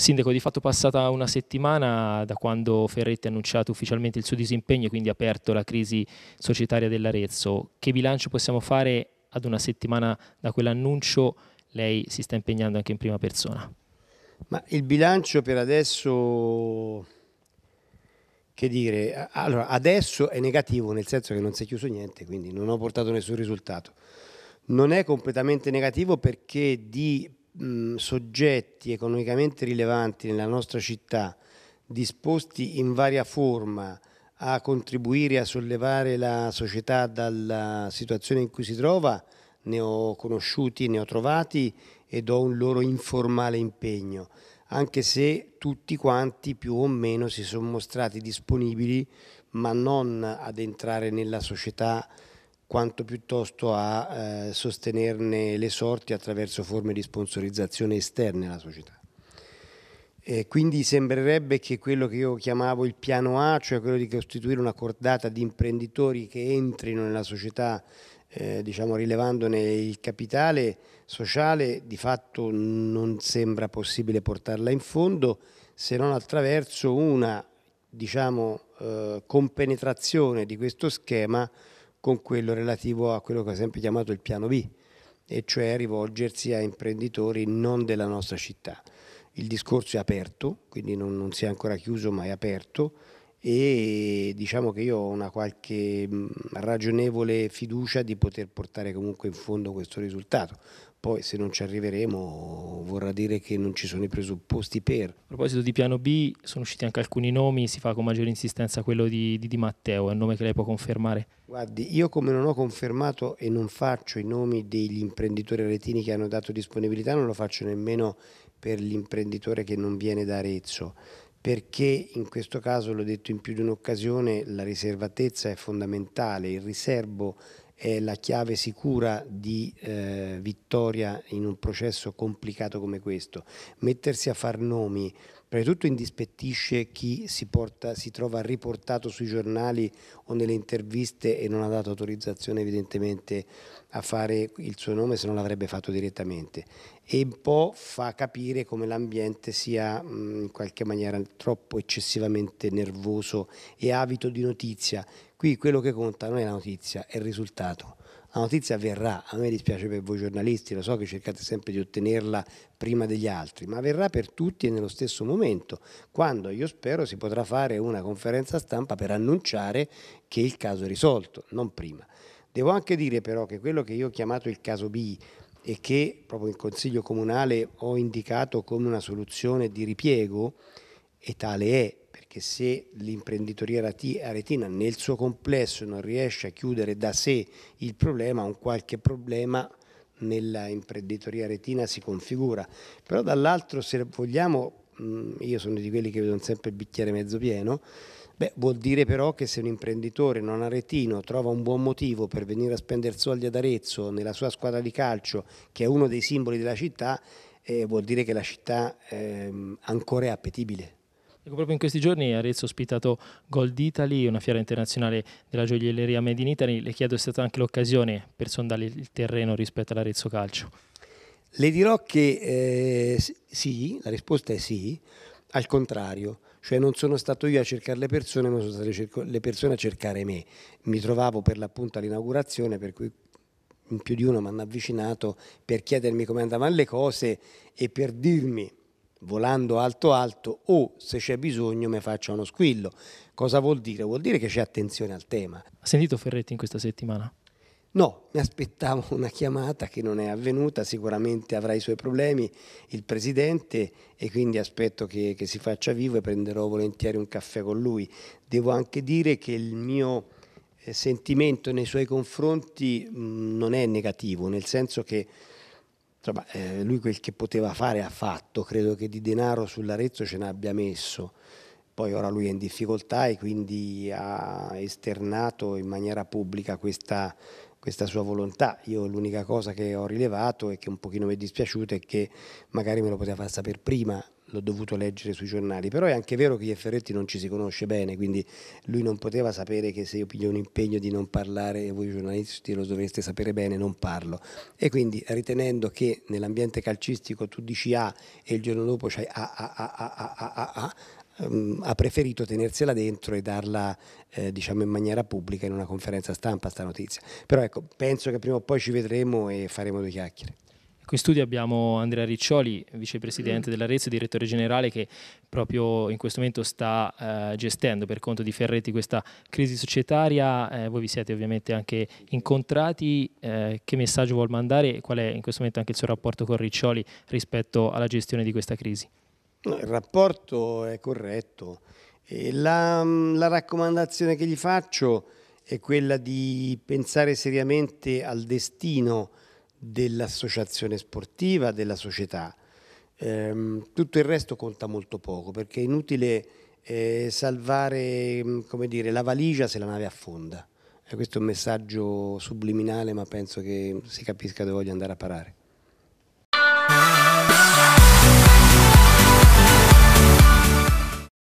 Sindaco, di fatto passata una settimana da quando Ferretti ha annunciato ufficialmente il suo disimpegno e quindi ha aperto la crisi societaria dell'Arezzo. Che bilancio possiamo fare ad una settimana da quell'annuncio? Lei si sta impegnando anche in prima persona. Ma il bilancio per adesso, che dire, allora adesso è negativo nel senso che non si è chiuso niente, quindi non ho portato nessun risultato. Non è completamente negativo perché di mh, soggetti economicamente rilevanti nella nostra città disposti in varia forma a contribuire a sollevare la società dalla situazione in cui si trova, ne ho conosciuti, ne ho trovati ed ho un loro informale impegno, anche se tutti quanti più o meno si sono mostrati disponibili ma non ad entrare nella società quanto piuttosto a eh, sostenerne le sorti attraverso forme di sponsorizzazione esterne alla società. Eh, quindi sembrerebbe che quello che io chiamavo il piano A, cioè quello di costituire una cordata di imprenditori che entrino nella società eh, diciamo rilevandone il capitale sociale, di fatto non sembra possibile portarla in fondo se non attraverso una diciamo, eh, compenetrazione di questo schema con quello relativo a quello che ho sempre chiamato il piano B, e cioè rivolgersi a imprenditori non della nostra città. Il discorso è aperto, quindi non, non si è ancora chiuso ma è aperto, e diciamo che io ho una qualche mm, ragionevole fiducia di poter portare comunque in fondo questo risultato. Poi se non ci arriveremo vorrà dire che non ci sono i presupposti per. A proposito di piano B, sono usciti anche alcuni nomi, si fa con maggiore insistenza quello di, di, di Matteo, è un nome che lei può confermare? Guardi, io come non ho confermato e non faccio i nomi degli imprenditori aretini che hanno dato disponibilità, non lo faccio nemmeno per l'imprenditore che non viene da Arezzo perché in questo caso, l'ho detto in più di un'occasione, la riservatezza è fondamentale, il riservo è la chiave sicura di eh, vittoria in un processo complicato come questo. Mettersi a far nomi prima di tutto indispettisce chi si, porta, si, trova riportato sui giornali o nelle interviste e non ha dato autorizzazione evidentemente a fare il suo nome se non l'avrebbe fatto direttamente e un po' fa capire come l'ambiente sia in qualche maniera troppo eccessivamente nervoso e avido di notizia. Qui quello che conta non è la notizia, è il risultato la notizia verrà, a me dispiace per voi giornalisti, lo so che cercate sempre di ottenerla prima degli altri, ma verrà per tutti e nello stesso momento, quando io spero si potrà fare una conferenza stampa per annunciare che il caso è risolto, non prima. Devo anche dire però che quello che io ho chiamato il caso B e che proprio in Consiglio Comunale ho indicato come una soluzione di ripiego, e tale è, perché se l'imprenditoria aretina nel suo complesso non riesce a chiudere da sé il problema, un qualche problema nella imprenditoria aretina si configura. Però dall'altro se vogliamo, mm, io sono di quelli che vedono sempre il bicchiere mezzo pieno, Beh, vuol dire però che se un imprenditore non aretino trova un buon motivo per venire a spendere soldi ad Arezzo nella sua squadra di calcio, che è uno dei simboli della città, eh, vuol dire che la città eh, ancora è appetibile. Ecco, proprio in questi giorni Arezzo ha ospitato Gold Italy, una fiera internazionale della gioielleria Made in Italy. Le chiedo, se è stata anche l'occasione per sondare il terreno rispetto all'Arezzo Calcio? Le dirò che eh, sì, la risposta è sì, al contrario cioè non sono stato io a cercare le persone, ma sono state le persone a cercare me. Mi trovavo per l'appunto all'inaugurazione, per cui in più di uno mi hanno avvicinato per chiedermi come andavano le cose e per dirmi volando alto alto o se c'è bisogno mi faccia uno squillo. Cosa vuol dire? Vuol dire che c'è attenzione al tema. Ha sentito Ferretti in questa settimana? No, mi aspettavo una chiamata che non è avvenuta, sicuramente avrà i suoi problemi il Presidente e quindi aspetto che, che si faccia vivo e prenderò volentieri un caffè con lui. Devo anche dire che il mio eh, sentimento nei suoi confronti mm, non è negativo, nel senso che insomma, eh, lui quel che poteva fare ha fatto, credo che di denaro sull'Arezzo ce n'abbia messo, poi ora lui è in difficoltà e quindi ha esternato in maniera pubblica questa, questa sua volontà. Io l'unica cosa che ho rilevato e che un pochino mi è dispiaciuta è che magari me lo poteva far sapere prima, l'ho dovuto leggere sui giornali, però è anche vero che gli Ferretti non ci si conosce bene, quindi lui non poteva sapere che se io piglio un impegno di non parlare e voi giornalisti lo dovreste sapere bene, non parlo. E quindi ritenendo che nell'ambiente calcistico tu dici A e il giorno dopo c'hai A, A, A, A, A, A, A, A mm, ha preferito tenersela dentro e darla eh, diciamo in maniera pubblica in una conferenza stampa sta notizia. Però ecco, penso che prima o poi ci vedremo e faremo due chiacchiere. Qui in studio abbiamo Andrea Riccioli, vicepresidente mm. dell'Arezzo e direttore generale che proprio in questo momento sta eh, gestendo per conto di Ferretti questa crisi societaria. Eh, voi vi siete ovviamente anche incontrati, eh, che messaggio vuol mandare e qual è in questo momento anche il suo rapporto con Riccioli rispetto alla gestione di questa crisi? Il rapporto è corretto. La, mm, la raccomandazione che gli faccio è quella di pensare seriamente al destino dell'associazione sportiva, della società. Ehm, tutto il resto conta molto poco perché è inutile eh, salvare mm, dire, la valigia se la nave affonda. E questo è un messaggio subliminale ma penso che si capisca dove voglio andare a parare.